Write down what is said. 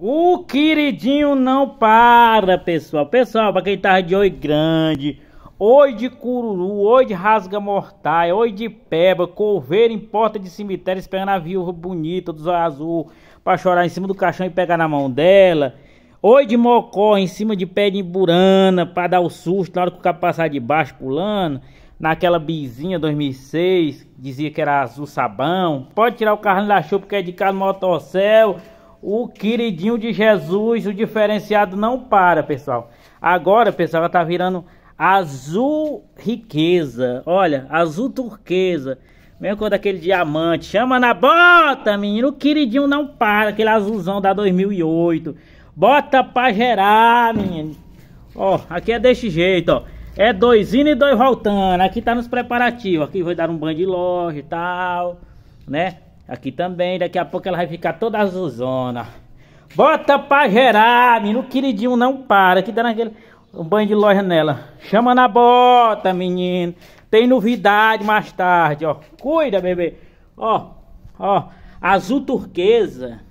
O queridinho não para, pessoal. Pessoal, pra quem tava tá de oi grande, oi de cururu, oi de rasga mortais, oi de peba, coveiro em porta de cemitério esperando a viúva bonita dos olhos azul pra chorar em cima do caixão e pegar na mão dela. Oi de mocó em cima de pé de burana pra dar o susto na hora que o cara passar de baixo pulando. Naquela bizinha 2006, dizia que era azul sabão. Pode tirar o carro da chuva porque é de casa no motocel o queridinho de Jesus, o diferenciado não para, pessoal. Agora, pessoal, ela tá virando azul riqueza. Olha, azul turquesa. Mesmo cor daquele diamante. Chama na bota, menino. O queridinho não para. Aquele azulzão da 2008. Bota pra gerar, menino. Ó, aqui é desse jeito, ó. É dois indo e dois voltando. Aqui tá nos preparativos. Aqui vai dar um banho de loja e tal, né? Aqui também, daqui a pouco ela vai ficar toda azulzona. Bota pra gerar, menino queridinho, não para. Que dando aquele um banho de loja nela. Chama na bota, menino. Tem novidade mais tarde, ó. Cuida, bebê. Ó, ó, azul turquesa.